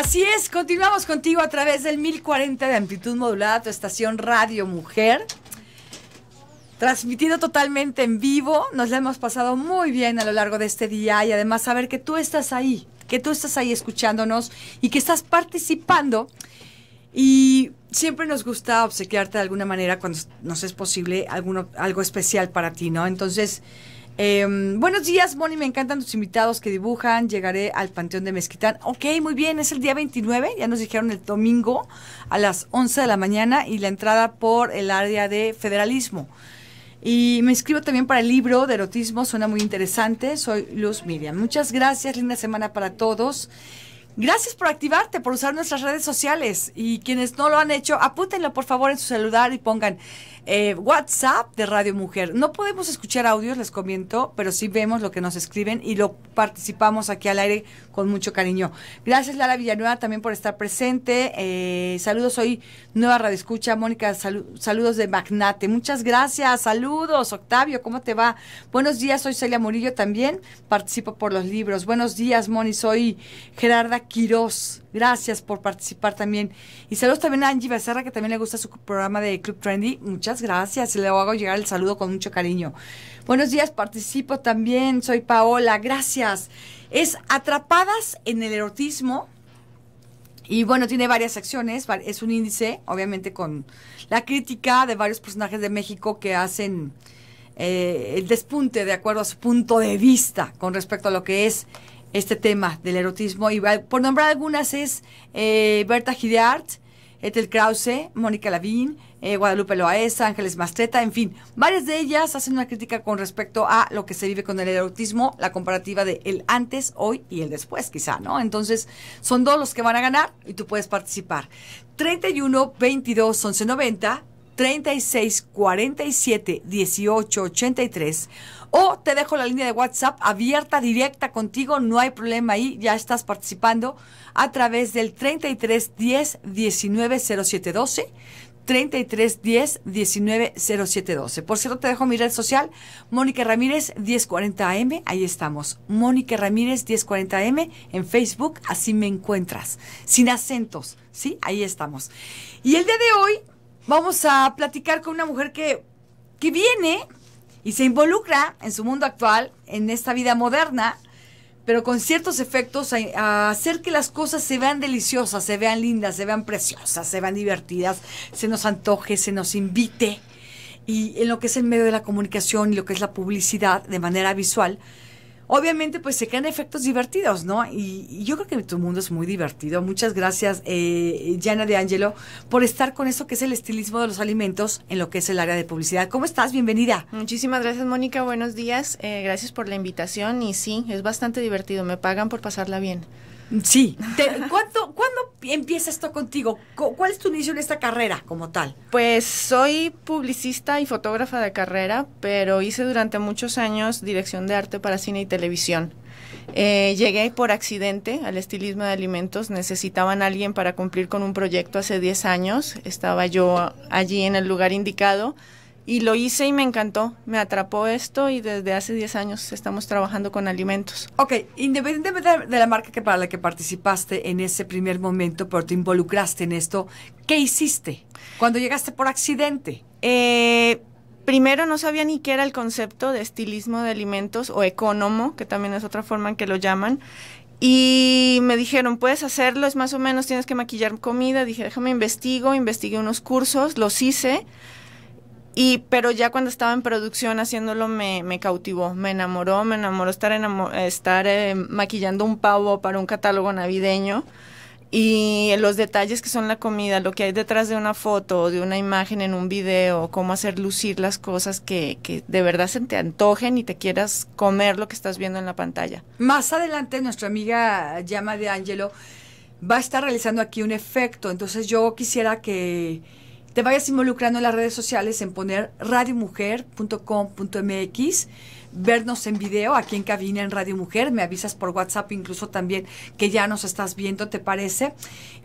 Así es, continuamos contigo a través del 1040 de amplitud modulada, tu estación Radio Mujer. Transmitido totalmente en vivo, nos la hemos pasado muy bien a lo largo de este día y además saber que tú estás ahí, que tú estás ahí escuchándonos y que estás participando. Y siempre nos gusta obsequiarte de alguna manera cuando nos es posible algo especial para ti, ¿no? Entonces, Em, buenos días, Moni, me encantan tus invitados que dibujan. Llegaré al Panteón de Mezquitán. Ok, muy bien, es el día 29, ya nos dijeron el domingo a las 11 de la mañana y la entrada por el área de federalismo. Y me inscribo también para el libro de erotismo, suena muy interesante. Soy Luz Miriam. Muchas gracias, linda semana para todos. Gracias por activarte, por usar nuestras redes sociales. Y quienes no lo han hecho, apútenlo por favor en su celular y pongan eh, WhatsApp de Radio Mujer. No podemos escuchar audios, les comento, pero sí vemos lo que nos escriben y lo participamos aquí al aire con mucho cariño. Gracias, Lara Villanueva, también por estar presente. Eh, saludos, hoy Nueva Radio Escucha. Mónica, saludos de Magnate. Muchas gracias. Saludos, Octavio, ¿cómo te va? Buenos días, soy Celia Murillo también. Participo por los libros. Buenos días, Moni, soy Gerarda Quiroz Gracias por participar también. Y saludos también a Angie Becerra, que también le gusta su programa de Club Trendy. Muchas gracias. Le hago llegar el saludo con mucho cariño. Buenos días, participo también. Soy Paola. Gracias. Es Atrapadas en el Erotismo. Y bueno, tiene varias acciones. Es un índice, obviamente, con la crítica de varios personajes de México que hacen eh, el despunte de acuerdo a su punto de vista con respecto a lo que es este tema del erotismo. Y por nombrar algunas es eh, Berta Gideart, Ethel Krause, Mónica Lavín, eh, Guadalupe Loaesa, Ángeles Mastreta, en fin, varias de ellas hacen una crítica con respecto a lo que se vive con el erotismo, la comparativa de el antes, hoy y el después, quizá, ¿no? Entonces, son dos los que van a ganar y tú puedes participar. 31 22 11 90 36 47 o te dejo la línea de WhatsApp abierta, directa contigo, no hay problema ahí, ya estás participando a través del 33 10 19 07 Por cierto, te dejo mi red social, Mónica Ramírez 1040 M, Ahí estamos. Mónica Ramírez 1040 M, en Facebook. Así me encuentras. Sin acentos. ¿Sí? Ahí estamos. Y el día de hoy vamos a platicar con una mujer que, que viene y se involucra en su mundo actual, en esta vida moderna, pero con ciertos efectos a, a, hacer que las cosas se vean deliciosas, se vean lindas, se vean preciosas, se vean divertidas, se nos antoje, se nos invite. Y en lo que es el medio de la comunicación y lo que es la publicidad de manera visual, obviamente pues se quedan efectos divertidos, ¿no? Y, yo creo que tu mundo es muy divertido. Muchas gracias, eh, eh de Angelo, por estar con eso que es el estilismo de los alimentos en lo que es el área de publicidad. ¿Cómo estás? Bienvenida. Muchísimas gracias, Mónica. Buenos días. Eh, gracias por la invitación y sí, es bastante divertido. Me pagan por pasarla bien. Sí. ¿Cuánto empieza esto contigo? ¿Cuál es tu inicio en esta carrera como tal? Pues soy publicista y fotógrafa de carrera, pero hice durante muchos años dirección de arte para cine y televisión. Eh, llegué por accidente al estilismo de alimentos, necesitaban a alguien para cumplir con un proyecto hace 10 años, estaba yo allí en el lugar indicado y lo hice y me encantó, me atrapó esto y desde hace 10 años estamos trabajando con alimentos. Ok, independientemente de la marca que para la que participaste en ese primer momento, pero te involucraste en esto, ¿qué hiciste cuando llegaste por accidente? Eh, primero no sabía ni qué era el concepto de estilismo de alimentos o economo, que también es otra forma en que lo llaman. Y me dijeron, puedes hacerlo, es más o menos, tienes que maquillar comida. Dije, déjame investigo, investigué unos cursos, los hice y, pero ya cuando estaba en producción haciéndolo me, cautivó, me enamoró, me enamoró estar, estar eh, maquillando un pavo para un catálogo navideño y los detalles que son la comida, lo que hay detrás de una foto, o de una imagen en un video, cómo hacer lucir las cosas que, que, de verdad se te antojen y te quieras comer lo que estás viendo en la pantalla. Más adelante nuestra amiga Llama de Angelo va a estar realizando aquí un efecto, entonces yo quisiera que te vayas involucrando en las redes sociales en poner radiomujer.com.mx vernos en video aquí en cabina en Radio Mujer. Me avisas por WhatsApp incluso también que ya nos estás viendo, ¿te parece?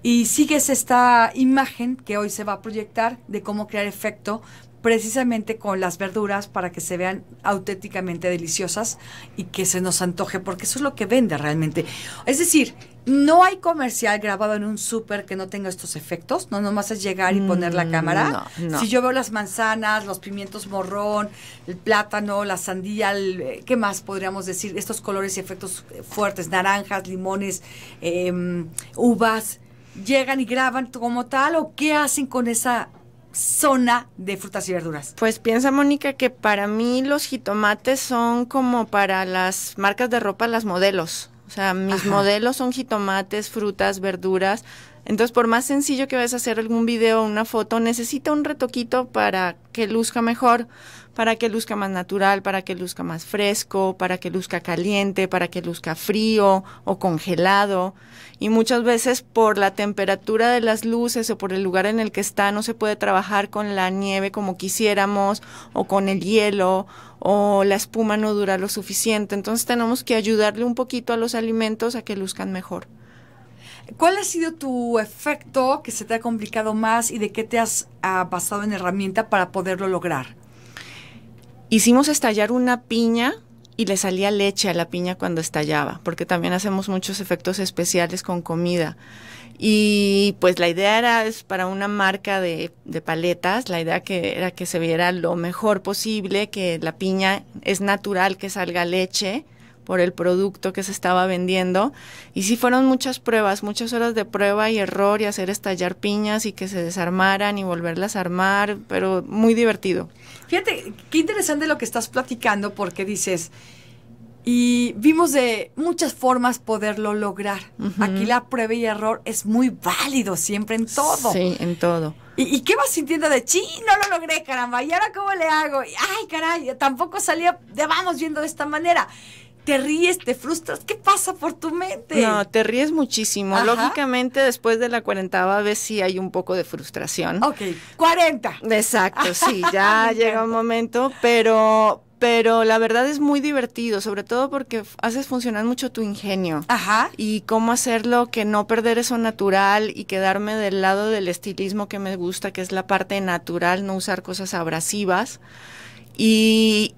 Y sigues esta imagen que hoy se va a proyectar de cómo crear efecto precisamente con las verduras para que se vean auténticamente deliciosas y que se nos antoje, porque eso es lo que vende realmente. Es decir, no hay comercial grabado en un súper que no tenga estos efectos, no nomás es llegar y poner la mm, cámara. No, no. Si yo veo las manzanas, los pimientos morrón, el plátano, la sandía, eh, ¿qué más podríamos decir? Estos colores y efectos eh, fuertes, naranjas, limones, em, uvas, llegan y graban como tal o qué hacen con esa zona de frutas y verduras? Pues piensa, Mónica, que para mí los jitomates son como para las marcas de ropa, las modelos. O sea, mis modelos son jitomates, frutas, verduras, entonces, por más sencillo que vayas a hacer algún video o una foto, necesita un retoquito para que luzca mejor, para que luzca más natural, para que luzca más fresco, para que luzca caliente, para que luzca frío o congelado. Y muchas veces por la temperatura de las luces o por el lugar en el que está no se puede trabajar con la nieve como quisiéramos o con el hielo o la espuma no dura lo suficiente. Entonces tenemos que ayudarle un poquito a los alimentos a que luzcan mejor. ¿Cuál ha sido tu efecto que se te ha complicado más y de qué te has basado en herramienta para poderlo lograr? Hicimos estallar una piña y le salía leche a la piña cuando estallaba, porque también hacemos muchos efectos especiales con comida. Y pues la idea era es para una marca de, de, paletas, la idea que era que se viera lo mejor posible, que la piña es natural que salga leche por el producto que se estaba vendiendo. Y sí fueron muchas pruebas, muchas horas de prueba y error y hacer estallar piñas y que se desarmaran y volverlas a armar, pero muy divertido. Fíjate, qué interesante lo que estás platicando porque dices, y vimos de muchas formas poderlo lograr. Aquí la prueba y error es muy válido siempre en todo. Sí, en todo. ¿Y, qué vas sintiendo de, chi no lo logré, caramba, ¿y ahora cómo le hago? Ay, caray, tampoco salía, de, vamos viendo de esta manera te ríes, te frustras, ¿qué pasa por tu mente? No, te ríes muchísimo. Lógicamente, después de la cuarentava vez sí hay un poco de frustración. Ok, ¡Cuarenta! Exacto, sí, ya llega un momento, pero pero la verdad es muy divertido, sobre todo porque haces funcionar mucho tu ingenio. Ajá. Y cómo hacerlo que no perder eso natural y quedarme del lado del estilismo que me gusta, que es la parte natural, no usar cosas abrasivas. Y,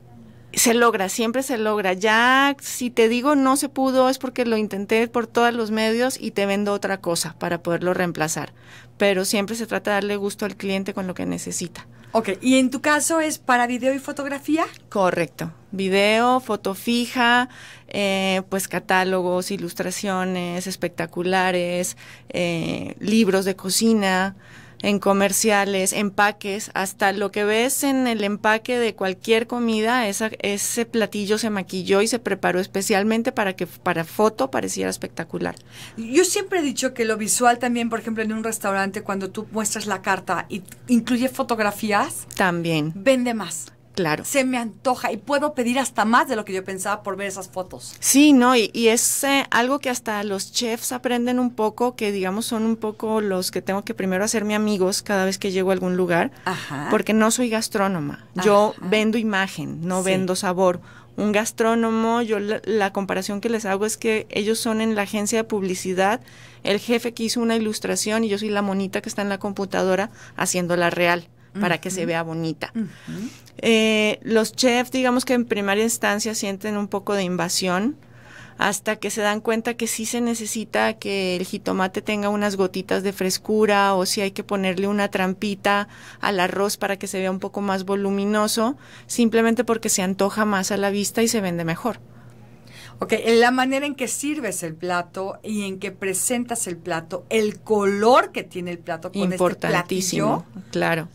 se logra, siempre se logra. Ya si te digo no se pudo es porque lo intenté por todos los medios y te vendo otra cosa para poderlo reemplazar. Pero siempre se trata de darle gusto al cliente con lo que necesita. Ok, y en tu caso es para video y fotografía? Correcto. Video, foto fija, eh, pues catálogos, ilustraciones, espectaculares, eh, libros de cocina en comerciales, empaques, hasta lo que ves en el empaque de cualquier comida, esa, ese platillo se maquilló y se preparó especialmente para que para foto pareciera espectacular. Yo siempre he dicho que lo visual también, por ejemplo, en un restaurante, cuando tú muestras la carta y incluye fotografías, también vende más. Claro. Se me antoja y puedo pedir hasta más de lo que yo pensaba por ver esas fotos. Sí, no, y, es eh, algo que hasta los chefs aprenden un poco, que digamos son un poco los que tengo que primero hacerme amigos cada vez que llego a algún lugar, porque no soy gastrónoma. Yo vendo imagen, no vendo sabor un gastrónomo, yo la, la, comparación que les hago es que ellos son en la agencia de publicidad, el jefe que hizo una ilustración y yo soy la monita que está en la computadora haciéndola real para que se vea bonita. Eh, los chefs, digamos que en primera instancia sienten un poco de invasión hasta que se dan cuenta que sí se necesita que el jitomate tenga unas gotitas de frescura o si hay que ponerle una trampita al arroz para que se vea un poco más voluminoso, simplemente porque se antoja más a la vista y se vende mejor. Ok, la manera en que sirves el plato y en que presentas el plato, el color que tiene el plato con Importantísimo, este platillo, claro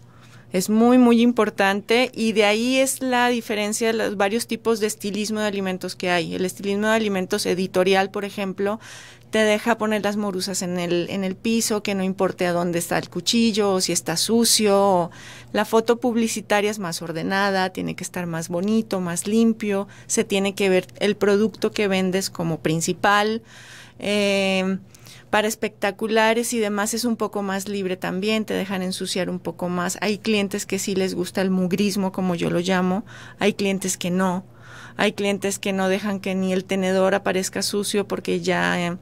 es muy, muy importante y de ahí es la diferencia de los varios tipos de estilismo de alimentos que hay. El estilismo de alimentos editorial, por ejemplo, te deja poner las morusas en el, en el piso, que no importe a dónde está el cuchillo, o si está sucio. la foto publicitaria es más ordenada, tiene que estar más bonito, más limpio, se tiene que ver el producto que vendes como principal. Eh, para espectaculares y demás es un poco más libre también, te dejan ensuciar un poco más. Hay clientes que sí les gusta el mugrismo, como yo lo llamo, hay clientes que no. Hay clientes que no dejan que ni el tenedor aparezca sucio porque ya eh,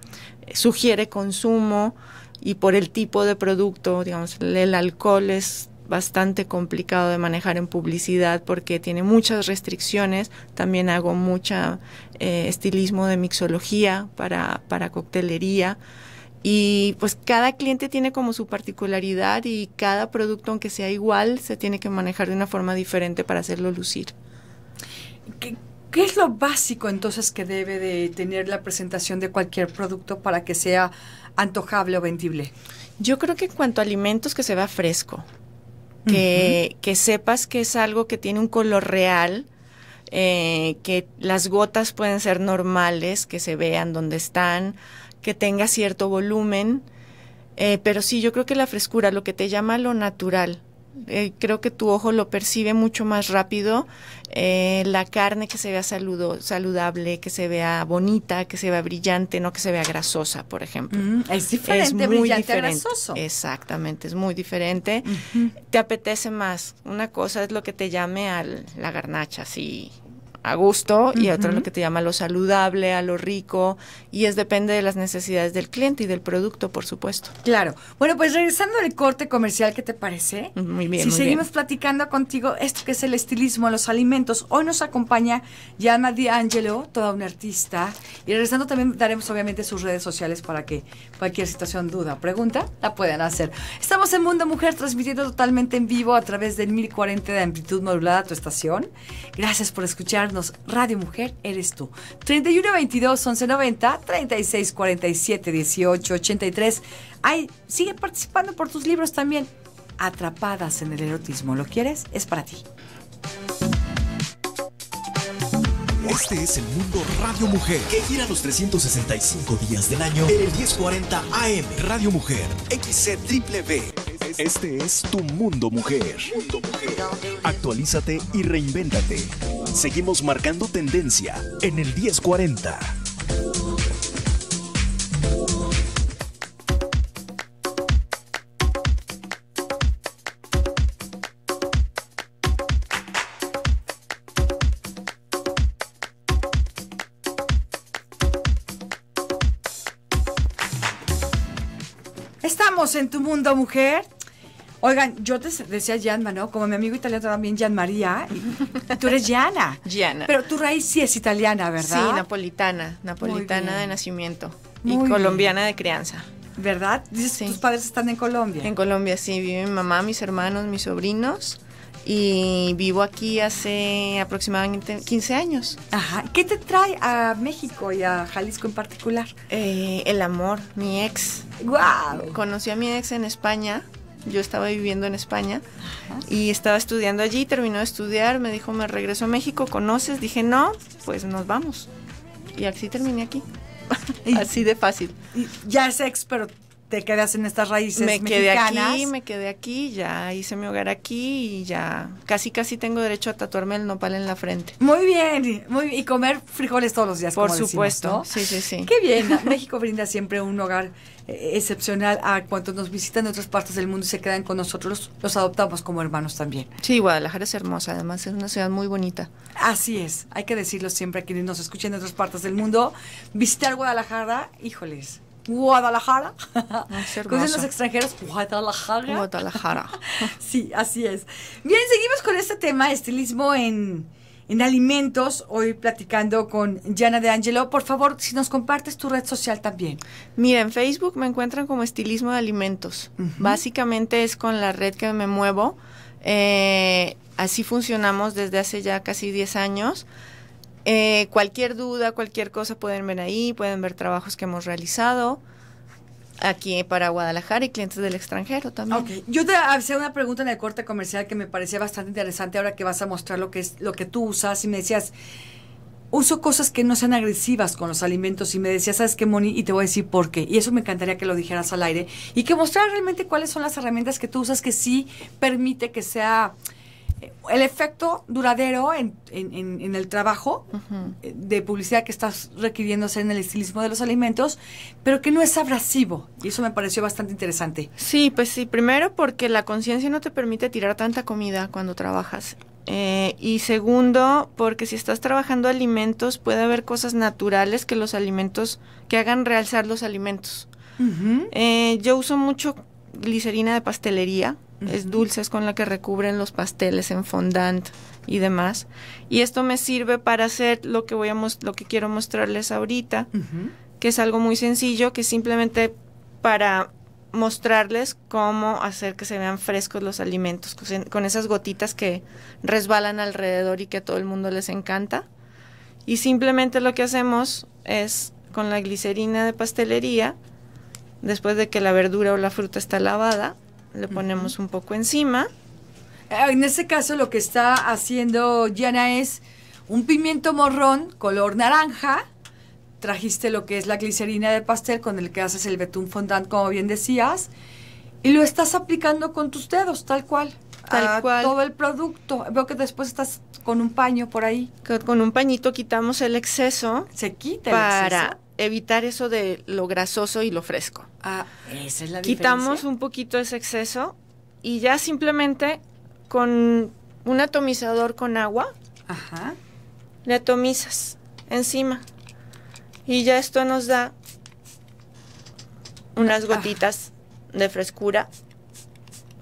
sugiere consumo y por el tipo de producto, digamos, el alcohol es bastante complicado de manejar en publicidad porque tiene muchas restricciones. También hago mucho eh, estilismo de mixología para, para coctelería. Y pues cada cliente tiene como su particularidad y cada producto, aunque sea igual, se tiene que manejar de una forma diferente para hacerlo lucir. ¿Qué, es lo básico entonces que debe de tener la presentación de cualquier producto para que sea antojable o vendible? Yo creo que en cuanto a alimentos que se vea fresco, que, que sepas que es algo que tiene un color real, eh, que las gotas pueden ser normales, que se vean donde están, que tenga cierto volumen, eh, pero sí, yo creo que la frescura, lo que te llama lo natural, eh, creo que tu ojo lo percibe mucho más rápido, eh, la carne que se vea saludo, saludable, que se vea bonita, que se vea brillante, no que se vea grasosa, por ejemplo. Mm, es diferente, es muy diferente. Exactamente, es muy diferente. Te apetece más. Una cosa es lo que te llame al la garnacha, sí a gusto y otra lo que te llama lo saludable, a lo rico y es depende de las necesidades del cliente y del producto, por supuesto. Claro. Bueno, pues regresando al corte comercial, ¿qué te parece? Muy bien. Si seguimos platicando contigo esto que es el estilismo, los alimentos. Hoy nos acompaña Yana Di Angelo, toda una artista. Y regresando también daremos obviamente sus redes sociales para que cualquier situación, duda, pregunta, la puedan hacer. Estamos en Mundo Mujer transmitiendo totalmente en vivo a través del 1040 de amplitud modulada tu estación. Gracias por escucharnos Radio Mujer eres tú. 31 22 11 90 36 47 18 83. sigue participando por tus libros también. Atrapadas en el erotismo. ¿Lo quieres? Es para ti. Este es el mundo Radio Mujer, que gira los 365 días del año en el 1040 AM. Radio Mujer, B Este es tu mundo mujer. Actualízate y reinvéntate. Seguimos marcando tendencia en el 1040. en tu mundo, mujer. Oigan, yo te decía Gianma, ¿no? Como mi amigo italiano también, Gianmaria. María. Tú eres Gianna. Gianna. Pero tu raíz sí es italiana, ¿verdad? Sí, napolitana. Napolitana de nacimiento. y colombiana de crianza. ¿Verdad? dice sí. tus padres están en Colombia. En Colombia, sí. Vive mi mamá, mis hermanos, mis sobrinos y vivo aquí hace aproximadamente 15 años. Ajá. ¿Qué te trae a México y a Jalisco en particular? Eh, el amor, mi ex. Wow. Conocí a mi ex en España. Yo estaba viviendo en España y estaba estudiando allí, terminó de estudiar, me dijo, me regreso a México, ¿conoces? Dije, no, pues nos vamos. Y así terminé aquí. así de fácil. ya es ex, pero te quedas en estas raíces me quedé aquí me quedé aquí ya hice mi hogar aquí y ya casi casi tengo derecho a tatuarme el nopal en la frente muy bien muy y comer frijoles todos los días por supuesto sí sí sí qué bien México brinda siempre un hogar eh, excepcional a cuantos nos visitan de otras partes del mundo y se quedan con nosotros los adoptamos como hermanos también sí Guadalajara es hermosa además es una ciudad muy bonita así es hay que decirlo siempre a quienes nos escuchen de otras partes del mundo visitar Guadalajara híjoles Guadalajara. Ah, los extranjeros, Guadalajara. sí, así es. Bien, seguimos con este tema, estilismo en, alimentos, hoy platicando con Jana de Angelo. Por favor, si nos compartes tu red social también. Mira, en Facebook me encuentran como estilismo de alimentos. Básicamente es con la red que me muevo. Eh, así funcionamos desde hace ya casi 10 años. Eh, cualquier duda, cualquier cosa pueden ver ahí, pueden ver trabajos que hemos realizado aquí para Guadalajara y clientes del extranjero también. Yo te hacía una pregunta en el corte comercial que me parecía bastante interesante ahora que vas a mostrar lo que es lo que tú usas y me decías uso cosas que no sean agresivas con los alimentos y me decías, ¿sabes qué, Moni? Y te voy a decir por qué. Y eso me encantaría que lo dijeras al aire y que mostraras realmente cuáles son las herramientas que tú usas que sí permite que sea el efecto duradero en, el trabajo eh, de publicidad que estás requiriendo hacer en el estilismo de los alimentos, pero que no es abrasivo. Y eso me pareció bastante interesante. Sí, pues sí, primero porque la conciencia no te permite tirar tanta comida cuando trabajas. Eh, y segundo, porque si estás trabajando alimentos, puede haber cosas naturales que los alimentos, que hagan realzar los alimentos. Eh, yo uso mucho glicerina de pastelería es dulces con la que recubren los pasteles en fondant y demás. Y esto me sirve para hacer lo que voy a lo que quiero mostrarles ahorita, que es algo muy sencillo, que simplemente para mostrarles cómo hacer que se vean frescos los alimentos con esas gotitas que resbalan alrededor y que a todo el mundo les encanta. Y simplemente lo que hacemos es con la glicerina de pastelería, después de que la verdura o la fruta está lavada, le ponemos un poco encima. Ah, en este caso lo que está haciendo Diana es un pimiento morrón color naranja. Trajiste lo que es la glicerina de pastel con el que haces el betún fondant, como bien decías, y lo estás aplicando con tus dedos, tal cual. Tal cual. Todo el producto. Veo que después estás con un paño por ahí. Con un pañito quitamos el exceso. Se quita el para evitar eso de lo grasoso y lo fresco. Ah, esa es la Quitamos un poquito ese exceso y ya simplemente con un atomizador con agua, Ajá. le atomizas encima. Y ya esto nos da unas ah. gotitas de frescura,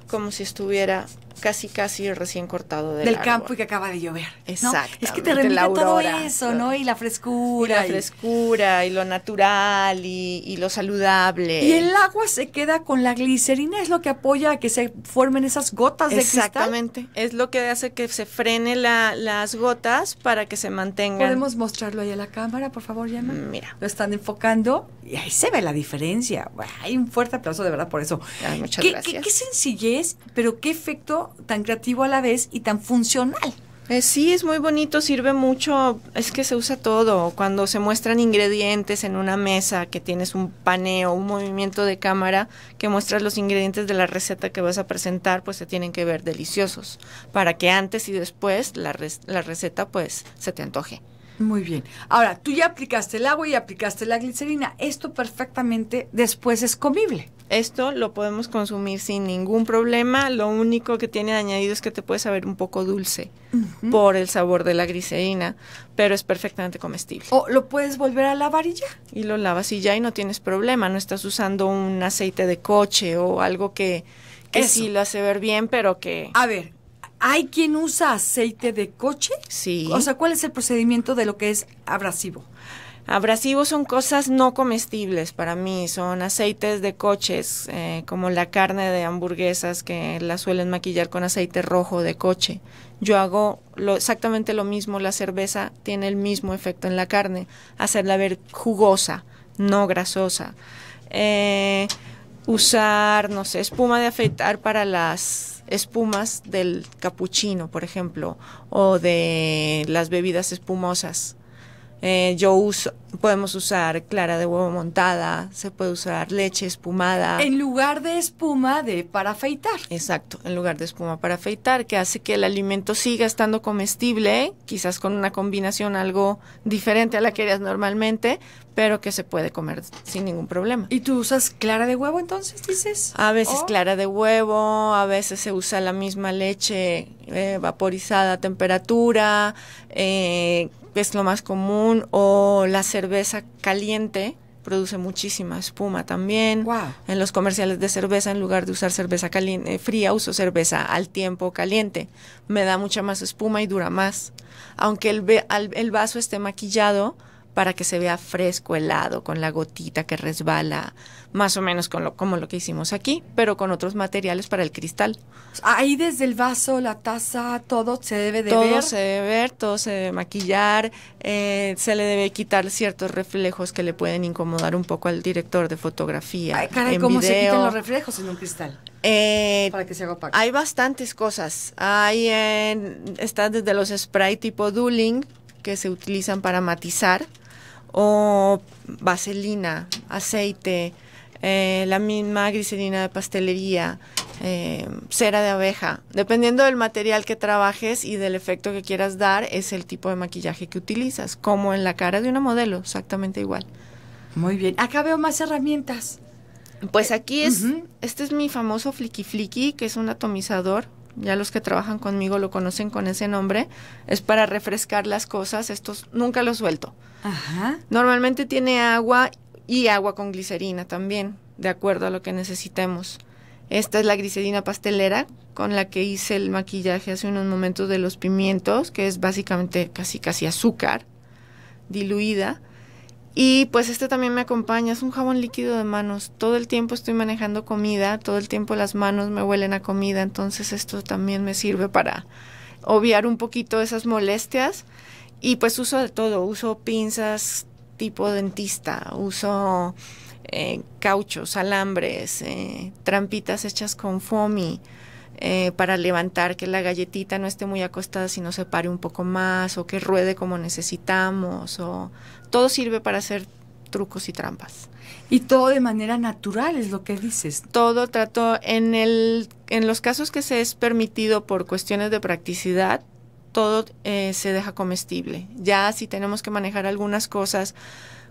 como si estuviera casi, casi recién cortado del, campo y que acaba de llover. Exacto. Es que te remite todo eso, ¿no? Y la frescura. Y la frescura y lo natural y, lo saludable. Y el agua se queda con la glicerina, es lo que apoya a que se formen esas gotas de Exactamente. Exactamente. Es lo que hace que se frene las gotas para que se mantengan. ¿Podemos mostrarlo ahí a la cámara, por favor, Yama? Mm, mira. Lo están enfocando y ahí se ve la diferencia. hay un fuerte aplauso de verdad por eso. muchas gracias. qué sencillez, pero qué efecto tan creativo a la vez y tan funcional. Eh, sí, es muy bonito, sirve mucho, es que se usa todo, cuando se muestran ingredientes en una mesa, que tienes un paneo, un movimiento de cámara que muestras los ingredientes de la receta que vas a presentar, pues se tienen que ver deliciosos, para que antes y después la, la receta pues se te antoje. Muy bien. Ahora, tú ya aplicaste el agua y aplicaste la glicerina. Esto perfectamente después es comible. Esto lo podemos consumir sin ningún problema. Lo único que tiene añadido es que te puede saber un poco dulce por el sabor de la glicerina, pero es perfectamente comestible. O lo puedes volver a lavar y ya. Y lo lavas y ya y no tienes problema. No estás usando un aceite de coche o algo que, sí lo hace ver bien, pero que... A ver, ¿Hay quien usa aceite de coche? Sí. O sea, ¿cuál es el procedimiento de lo que es abrasivo? Abrasivos son cosas no comestibles para mí, son aceites de coches, eh, como la carne de hamburguesas que la suelen maquillar con aceite rojo de coche. Yo hago exactamente lo mismo, la cerveza tiene el mismo efecto en la carne, hacerla ver jugosa, no grasosa. Eh, usar, no sé, espuma de afeitar para las espumas del capuchino, por ejemplo, o de las bebidas espumosas. Eh, yo uso, podemos usar clara de huevo montada, se puede usar leche espumada. En lugar de espuma de para afeitar. Exacto, en lugar de espuma para afeitar, que hace que el alimento siga estando comestible, quizás con una combinación algo diferente a la que harías normalmente, pero que se puede comer sin ningún problema. ¿Y tú usas clara de huevo entonces, dices? A veces oh. clara de huevo, a veces se usa la misma leche eh, vaporizada a temperatura, eh, es lo más común, o la cerveza caliente produce muchísima espuma también. En los comerciales de cerveza, en lugar de usar cerveza eh, fría, uso cerveza al tiempo caliente. Me da mucha más espuma y dura más. Aunque el, el vaso esté maquillado, para que se vea fresco, helado, con la gotita que resbala, más o menos con lo, como lo que hicimos aquí, pero con otros materiales para el cristal. Ahí desde el vaso, la taza, todo se debe de ver. Todo se debe ver, todo se debe maquillar, eh, se le debe quitar ciertos reflejos que le pueden incomodar un poco al director de fotografía. ¿cómo se quitan los reflejos en un cristal? Eh, para que se opaco. Hay bastantes cosas. Hay, en. está desde los spray tipo dueling que se utilizan para matizar o vaselina, aceite, eh, la misma glicerina de pastelería, eh, cera de abeja. Dependiendo del material que trabajes y del efecto que quieras dar, es el tipo de maquillaje que utilizas, como en la cara de una modelo, exactamente igual. Muy bien, acá veo más herramientas. Pues aquí es, este es mi famoso fliki Flicky, que es un atomizador ya los que trabajan conmigo lo conocen con ese nombre, es para refrescar las cosas, estos nunca los suelto. Ajá. Normalmente tiene agua y agua con glicerina también, de acuerdo a lo que necesitemos. Esta es la glicerina pastelera con la que hice el maquillaje hace unos momentos de los pimientos, que es básicamente casi casi azúcar diluida. Y pues este también me acompaña, es un jabón líquido de manos. Todo el tiempo estoy manejando comida, todo el tiempo las manos me huelen a comida, entonces esto también me sirve para obviar un poquito esas molestias. Y pues uso de todo, uso pinzas tipo dentista, uso eh, cauchos, alambres, eh, trampitas hechas con foamy. Eh, para levantar que la galletita no esté muy acostada, sino se pare un poco más o que ruede como necesitamos. O todo sirve para hacer trucos y trampas. Y todo de manera natural es lo que dices. Todo trato en el en los casos que se es permitido por cuestiones de practicidad, todo eh, se deja comestible. Ya si tenemos que manejar algunas cosas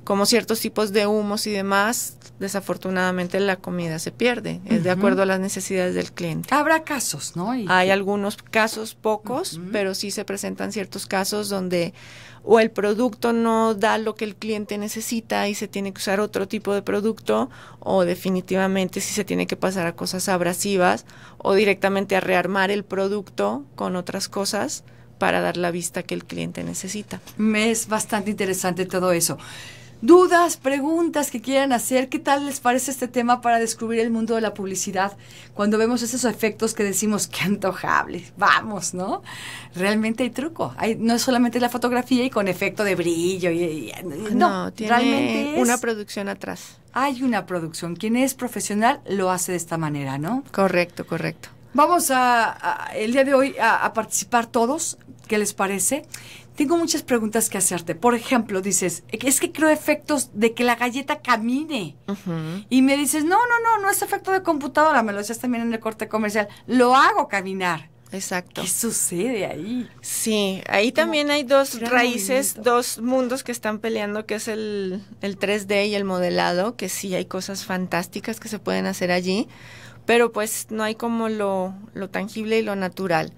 como ciertos tipos de humos y demás, desafortunadamente la comida se pierde, es de acuerdo a las necesidades del cliente. Habrá casos, ¿no? Hay algunos casos, pocos, pero sí se presentan ciertos casos donde o el producto no da lo que el cliente necesita y se tiene que usar otro tipo de producto, o definitivamente si se tiene que pasar a cosas abrasivas o directamente a rearmar el producto con otras cosas para dar la vista que el cliente necesita. Me es bastante interesante todo eso dudas, preguntas que quieran hacer. ¿Qué tal les parece este tema para descubrir el mundo de la publicidad? Cuando vemos esos efectos que decimos, que antojables, vamos, ¿no? Realmente hay truco. no es solamente la fotografía y con efecto de brillo. no, tiene realmente es, una producción atrás. Hay una producción. Quien es profesional lo hace de esta manera, ¿no? Correcto, correcto. Vamos a, el día de hoy a, a participar todos. ¿Qué les parece? Tengo muchas preguntas que hacerte. Por ejemplo, dices, es que creo efectos de que la galleta camine. Y me dices, no, no, no, no es efecto de computadora, me lo decías también en el corte comercial. Lo hago caminar. Exacto. ¿Qué sucede ahí? Sí, ahí también hay dos raíces, dos mundos que están peleando, que es el, el 3D y el modelado, que sí hay cosas fantásticas que se pueden hacer allí, pero pues no hay como lo, lo tangible y lo natural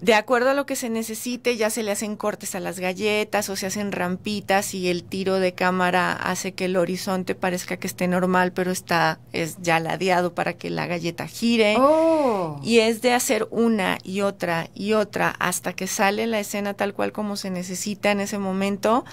de acuerdo a lo que se necesite, ya se le hacen cortes a las galletas o se hacen rampitas y el tiro de cámara hace que el horizonte parezca que esté normal, pero está es ya ladeado para que la galleta gire. Oh. Y es de hacer una y otra y otra hasta que sale la escena tal cual como se necesita en ese momento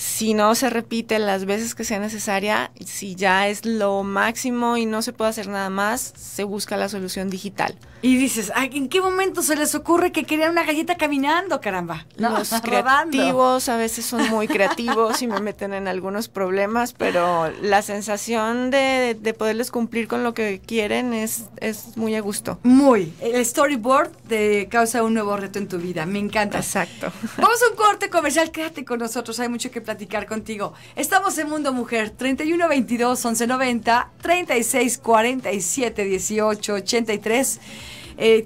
si no se repite las veces que sea necesaria, si ya es lo máximo y no se puede hacer nada más, se busca la solución digital. Y dices, ¿en qué momento se les ocurre que querían una galleta caminando, caramba? Los creativos a veces son muy creativos y me meten en algunos problemas, pero la sensación de, de poderles cumplir con lo que quieren es, es muy a gusto. Muy. El storyboard te causa un nuevo reto en tu vida. Me encanta. Exacto. Vamos a un corte comercial. Quédate con nosotros. Hay mucho que platicar contigo. Estamos en Mundo Mujer, 31 22 11 90, 36 47 18 83.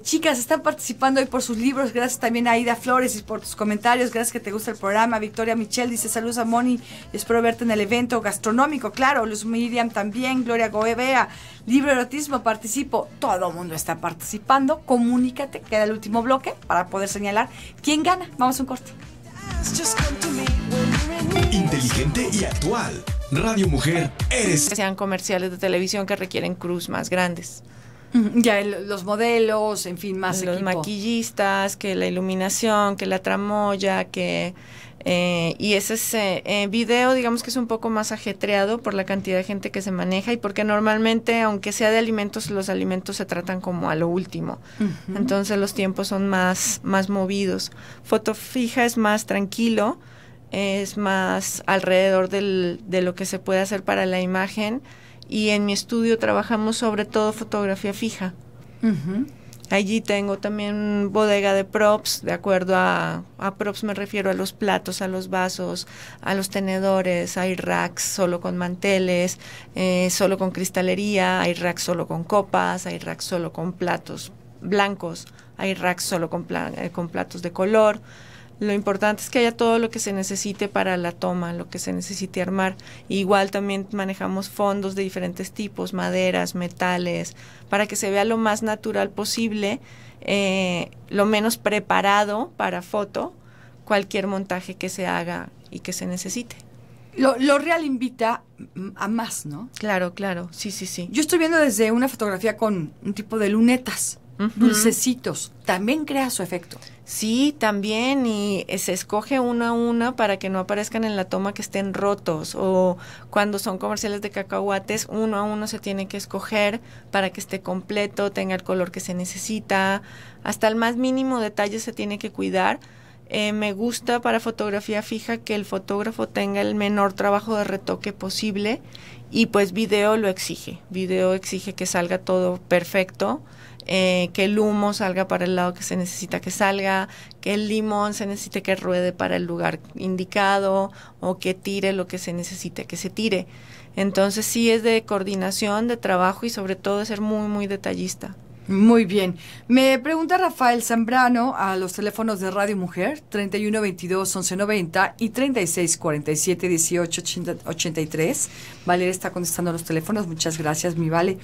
chicas, están participando hoy por sus libros. Gracias también a Aida Flores y por tus comentarios. Gracias que te gusta el programa. Victoria Michelle dice saludos a Moni. Espero verte en el evento gastronómico. Claro, Luz Miriam también. Gloria Goebea. libro erotismo, participo. Todo el mundo está participando. Comunícate. Queda el último bloque para poder señalar quién gana. Vamos a un corte. Inteligente y actual. Radio Mujer, eres. sean comerciales de televisión que requieren cruz más grandes. Ya, los modelos, en fin, más Los maquillistas, que la iluminación, que la tramoya, que... Eh, y ese eh, eh, video, digamos que es un poco más ajetreado por la cantidad de gente que se maneja y porque normalmente, aunque sea de alimentos, los alimentos se tratan como a lo último. Entonces los tiempos son más, más movidos. Foto fija es más tranquilo es más alrededor del, de lo que se puede hacer para la imagen y en mi estudio trabajamos sobre todo fotografía fija. Allí tengo también bodega de props, de acuerdo a, a, props me refiero a los platos, a los vasos, a los tenedores, hay racks solo con manteles, eh, solo con cristalería, hay racks solo con copas, hay racks solo con platos blancos, hay racks solo con eh, platos de color. Lo importante es que haya todo lo que se necesite para la toma, lo que se necesite armar. Igual también manejamos fondos de diferentes tipos, maderas, metales, para que se vea lo más natural posible, eh, lo menos preparado para foto, cualquier montaje que se haga y que se necesite. Lo, real invita a más, ¿no? Claro, claro, sí, sí, sí. Yo estoy viendo desde una fotografía con un tipo de lunetas, dulcecitos, también crea su efecto. Sí, también, y se escoge una a una para que no aparezcan en la toma que estén rotos, o cuando son comerciales de cacahuates, uno a uno se tiene que escoger para que esté completo, tenga el color que se necesita, hasta el más mínimo detalle se tiene que cuidar. Eh, me gusta para fotografía fija que el fotógrafo tenga el menor trabajo de retoque posible y pues video lo exige, video exige que salga todo perfecto eh, que el humo salga para el lado que se necesita que salga, que el limón se necesite que ruede para el lugar indicado o que tire lo que se necesite que se tire. Entonces sí es de coordinación, de trabajo y sobre todo de ser muy, muy detallista. Muy bien. Me pregunta Rafael Zambrano a los teléfonos de Radio Mujer 31 22 11 90 y 36 47 18 83. Valeria está contestando los teléfonos. Muchas gracias, mi Vale.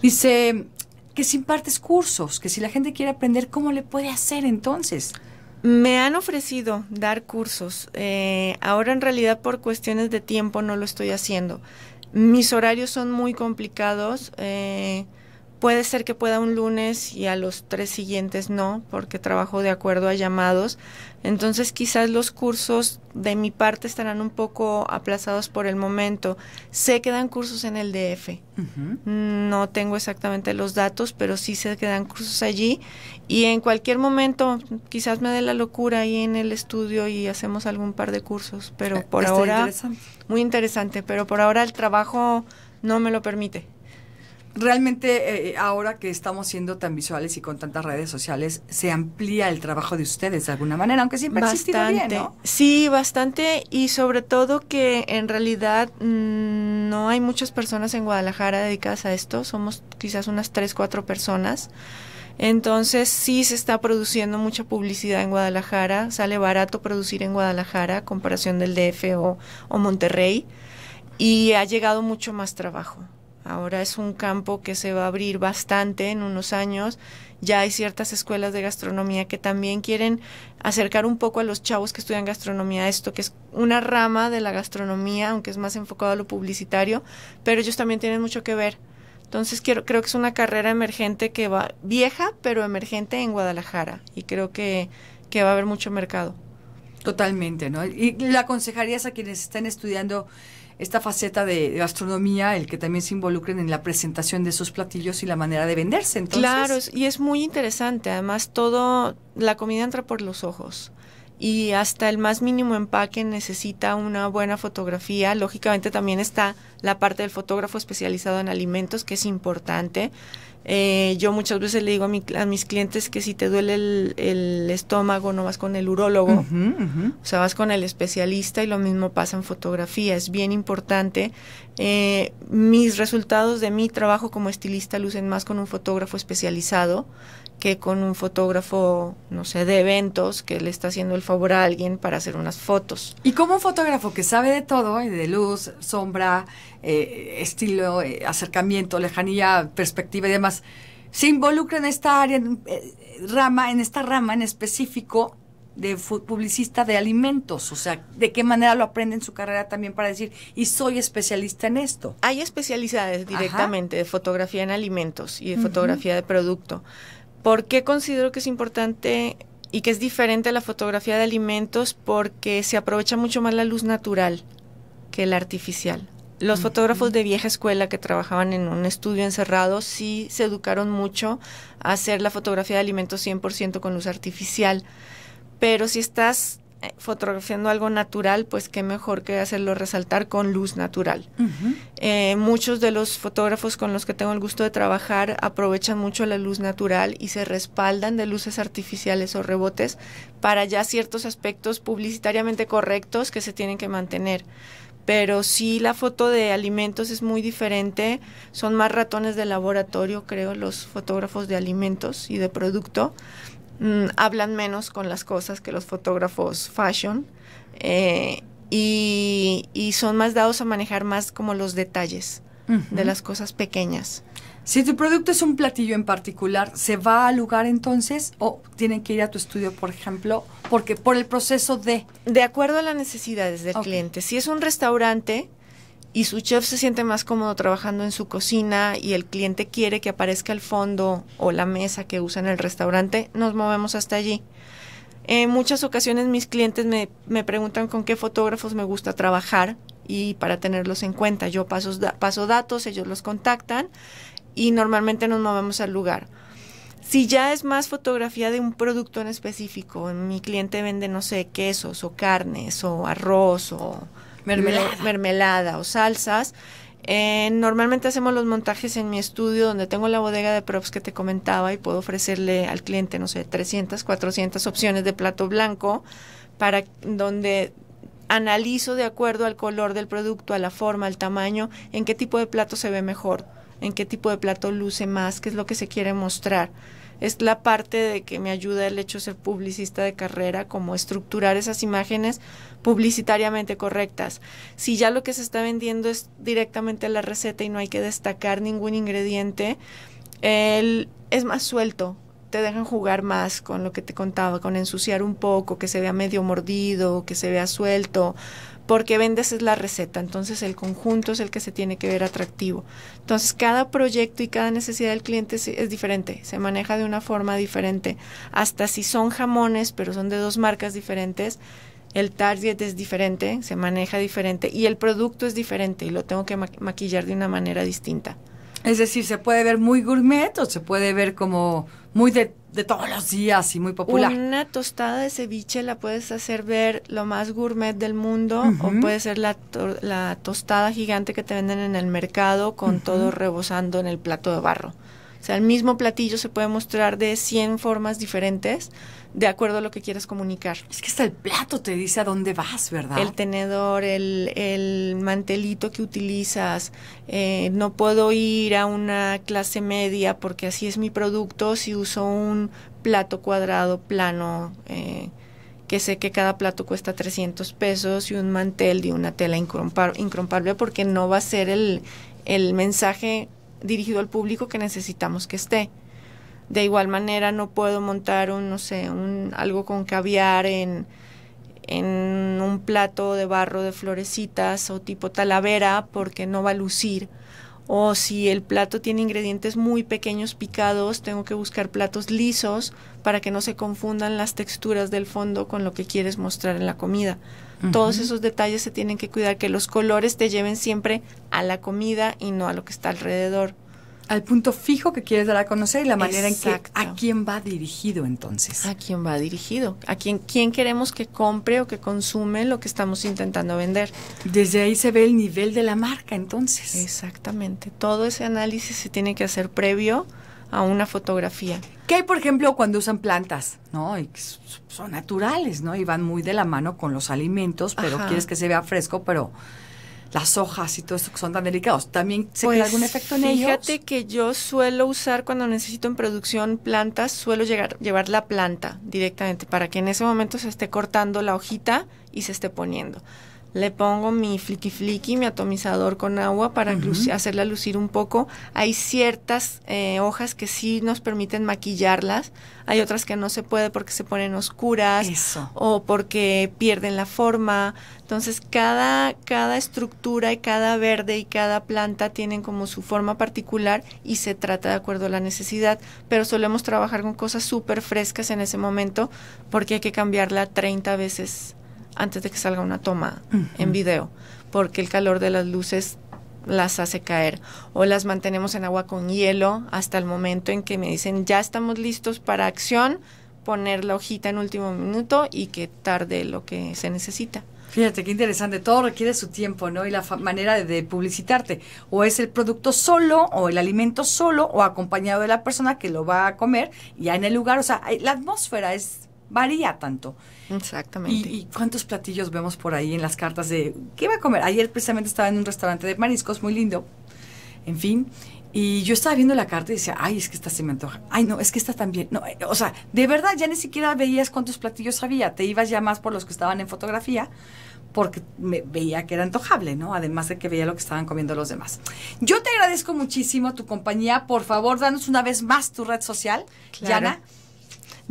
Dice, que si impartes cursos, que si la gente quiere aprender, ¿cómo le puede hacer entonces? Me han ofrecido dar cursos. Eh, ahora en realidad por cuestiones de tiempo no lo estoy haciendo. Mis horarios son muy complicados. Eh, Puede ser que pueda un lunes y a los tres siguientes no, porque trabajo de acuerdo a llamados. Entonces quizás los cursos de mi parte estarán un poco aplazados por el momento. Sé que dan cursos en el DF. No tengo exactamente los datos, pero sí sé que dan cursos allí. Y en cualquier momento quizás me dé la locura ahí en el estudio y hacemos algún par de cursos. Pero eh, por ahora... Muy interesante, pero por ahora el trabajo no me lo permite realmente eh, ahora que estamos siendo tan visuales y con tantas redes sociales, se amplía el trabajo de ustedes de alguna manera, aunque siempre bastante, existido bien, Sí, bastante y sobre todo que en realidad mm, no hay muchas personas en Guadalajara dedicadas a esto, somos quizás unas tres, cuatro personas. Entonces sí se está produciendo mucha publicidad en Guadalajara, sale barato producir en Guadalajara comparación del DF o, o Monterrey y ha llegado mucho más trabajo. Ahora es un campo que se va a abrir bastante en unos años. Ya hay ciertas escuelas de gastronomía que también quieren acercar un poco a los chavos que estudian gastronomía esto, que es una rama de la gastronomía, aunque es más enfocado a lo publicitario, pero ellos también tienen mucho que ver. Entonces quiero, creo que es una carrera emergente que va vieja, pero emergente en Guadalajara y creo que, que va a haber mucho mercado. Totalmente, ¿no? ¿Y le aconsejarías a quienes están estudiando esta faceta de gastronomía, el que también se involucren en la presentación de esos platillos y la manera de venderse. Entonces, claro, y es muy interesante. Además, todo la comida entra por los ojos y hasta el más mínimo empaque necesita una buena fotografía. Lógicamente también está la parte del fotógrafo especializado en alimentos, que es importante. Eh, yo muchas veces le digo a, mis clientes que si te duele el, estómago no vas con el urólogo, o sea, vas con el especialista y lo mismo pasa en fotografía, es bien importante. Eh, mis resultados de mi trabajo como estilista lucen más con un fotógrafo especializado que con un fotógrafo, no sé, de eventos, que le está haciendo el favor a alguien para hacer unas fotos. Y como un fotógrafo que sabe de todo, eh, de luz, sombra, eh, estilo, eh, acercamiento, lejanía, perspectiva y demás, se involucra en esta área, en, rama, en esta rama en específico de publicista de alimentos, o sea, de qué manera lo aprende en su carrera también para decir, y soy especialista en esto. Hay especialidades directamente de fotografía en alimentos y de fotografía de producto ¿Por qué considero que es importante y que es diferente la fotografía de alimentos? Porque se aprovecha mucho más la luz natural que la artificial. Los fotógrafos de vieja escuela que trabajaban en un estudio encerrado sí se educaron mucho a hacer la fotografía de alimentos 100% con luz artificial. Pero si estás eh, fotografiando algo natural, pues qué mejor que hacerlo resaltar con luz natural. Eh, muchos de los fotógrafos con los que tengo el gusto de trabajar aprovechan mucho la luz natural y se respaldan de luces artificiales o rebotes para ya ciertos aspectos publicitariamente correctos que se tienen que mantener pero sí la foto de alimentos es muy diferente, son más ratones de laboratorio, creo, los fotógrafos de alimentos y de producto, Mm, hablan menos con las cosas que los fotógrafos fashion eh, y, son más dados a manejar más como los detalles de las cosas pequeñas. Si tu producto es un platillo en particular, ¿se va al lugar entonces o tienen que ir a tu estudio, por ejemplo, porque por el proceso de... De acuerdo a las necesidades del cliente. Si es un restaurante, y su chef se siente más cómodo trabajando en su cocina y el cliente quiere que aparezca el fondo o la mesa que usa en el restaurante, nos movemos hasta allí. En muchas ocasiones mis clientes me, preguntan con qué fotógrafos me gusta trabajar y para tenerlos en cuenta. Yo paso, paso datos, ellos los contactan y normalmente nos movemos al lugar. Si ya es más fotografía de un producto en específico, mi cliente vende, no sé, quesos o carnes o arroz o mermelada, o salsas. Eh, normalmente hacemos los montajes en mi estudio donde tengo la bodega de props que te comentaba y puedo ofrecerle al cliente, no sé, 300, 400 opciones de plato blanco para donde analizo de acuerdo al color del producto, a la forma, al tamaño, en qué tipo de plato se ve mejor, en qué tipo de plato luce más, qué es lo que se quiere mostrar. Es la parte de que me ayuda el hecho de ser publicista de carrera, como estructurar esas imágenes publicitariamente correctas. Si ya lo que se está vendiendo es directamente la receta y no hay que destacar ningún ingrediente, es más suelto, te dejan jugar más con lo que te contaba, con ensuciar un poco, que se vea medio mordido, que se vea suelto, porque vendes es la receta, entonces el conjunto es el que se tiene que ver atractivo. Entonces cada proyecto y cada necesidad del cliente es diferente, se maneja de una forma diferente. Hasta si son jamones, pero son de dos marcas diferentes, el target es diferente, se maneja diferente y el producto es diferente y lo tengo que maquillar de una manera distinta. Es decir, se puede ver muy gourmet o se puede ver como muy de, todos los días y muy popular. Una tostada de ceviche la puedes hacer ver lo más gourmet del mundo o puede ser la, tostada gigante que te venden en el mercado con todo rebosando en el plato de barro. O sea, el mismo platillo se puede mostrar de 100 formas diferentes de acuerdo a lo que quieras comunicar. Es que hasta el plato te dice a dónde vas, ¿verdad? El tenedor, el, el mantelito que utilizas. Eh, no puedo ir a una clase media porque así es mi producto si uso un plato cuadrado plano. Eh, que sé que cada plato cuesta 300 pesos y un mantel de una tela incrompable porque no va a ser el, el mensaje dirigido al público que necesitamos que esté. De igual manera no puedo montar un, no sé, un, algo con caviar en, en un plato de barro de florecitas o tipo talavera porque no va a lucir. O si el plato tiene ingredientes muy pequeños picados, tengo que buscar platos lisos para que no se confundan las texturas del fondo con lo que quieres mostrar en la comida. Todos esos detalles se tienen que cuidar, que los colores te lleven siempre a la comida y no a lo que está alrededor al punto fijo que quieres dar a conocer y la manera en que a quién va dirigido entonces. A quién va dirigido, a quién, quién queremos que compre o que consume lo que estamos intentando vender. Desde ahí se ve el nivel de la marca entonces. Exactamente, todo ese análisis se tiene que hacer previo a una fotografía. ¿Qué hay, por ejemplo, cuando usan plantas? ¿No? son naturales, ¿no? Y van muy de la mano con los alimentos, pero quieres que se vea fresco, pero las hojas y todo eso que son tan delicados. ¿También se crea pues algún efecto en ellos? Fíjate que yo suelo usar cuando necesito en producción plantas, suelo llegar, llevar la planta directamente para que en ese momento se esté cortando la hojita y se esté poniendo le pongo mi fliki fliki, mi atomizador con agua para hacerla lucir un poco. Hay ciertas eh, hojas que sí nos permiten maquillarlas, hay otras que no se puede porque se ponen oscuras o porque pierden la forma. Entonces cada, cada estructura y cada verde y cada planta tienen como su forma particular y se trata de acuerdo a la necesidad, pero solemos trabajar con cosas súper frescas en ese momento porque hay que cambiarla 30 veces antes de que salga una toma en video, porque el calor de las luces las hace caer o las mantenemos en agua con hielo hasta el momento en que me dicen ya estamos listos para acción, poner la hojita en último minuto y que tarde lo que se necesita. Fíjate qué interesante, todo requiere su tiempo, ¿no? Y la manera de, de, publicitarte. O es el producto solo, o el alimento solo, o acompañado de la persona que lo va a comer, ya en el lugar. O sea, la atmósfera es varía tanto. Exactamente. Y, cuántos platillos vemos por ahí en las cartas de qué va a comer? Ayer precisamente estaba en un restaurante de mariscos muy lindo, en fin, y yo estaba viendo la carta y decía, ay, es que esta se me antoja, ay, no, es que esta también, no, eh, o sea, de verdad ya ni siquiera veías cuántos platillos había, te ibas ya más por los que estaban en fotografía porque me veía que era antojable, ¿no? Además de que veía lo que estaban comiendo los demás. Yo te agradezco muchísimo tu compañía. Por favor, danos una vez más tu red social, claro.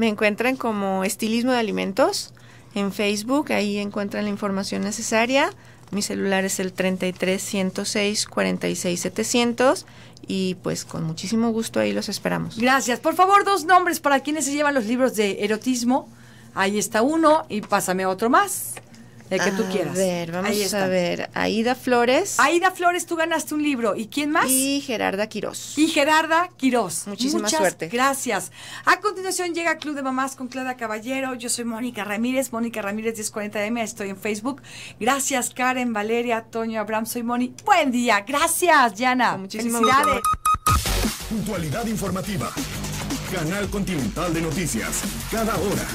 Me encuentran como Estilismo de Alimentos en Facebook, ahí encuentran la información necesaria. Mi celular es el 33 106 46 700 y pues con muchísimo gusto ahí los esperamos. Gracias. Por favor, dos nombres para quienes se llevan los libros de erotismo. Ahí está uno y pásame otro más. El que tú quieras. A ver, vamos a ver. Aida Flores. Aida Flores, tú ganaste un libro. ¿Y quién más? Y Gerarda Quirós. Y Gerarda Quirós. Muchísimas Muchas Gracias. A continuación llega Club de Mamás con Clara Caballero. Yo soy Mónica Ramírez, Mónica Ramírez 1040M. Estoy en Facebook. Gracias, Karen, Valeria, Toño, Abraham. Soy Moni. Buen día. Gracias, Yana. Muchísimas gracias. Puntualidad informativa. Canal Continental de Noticias. Cada hora.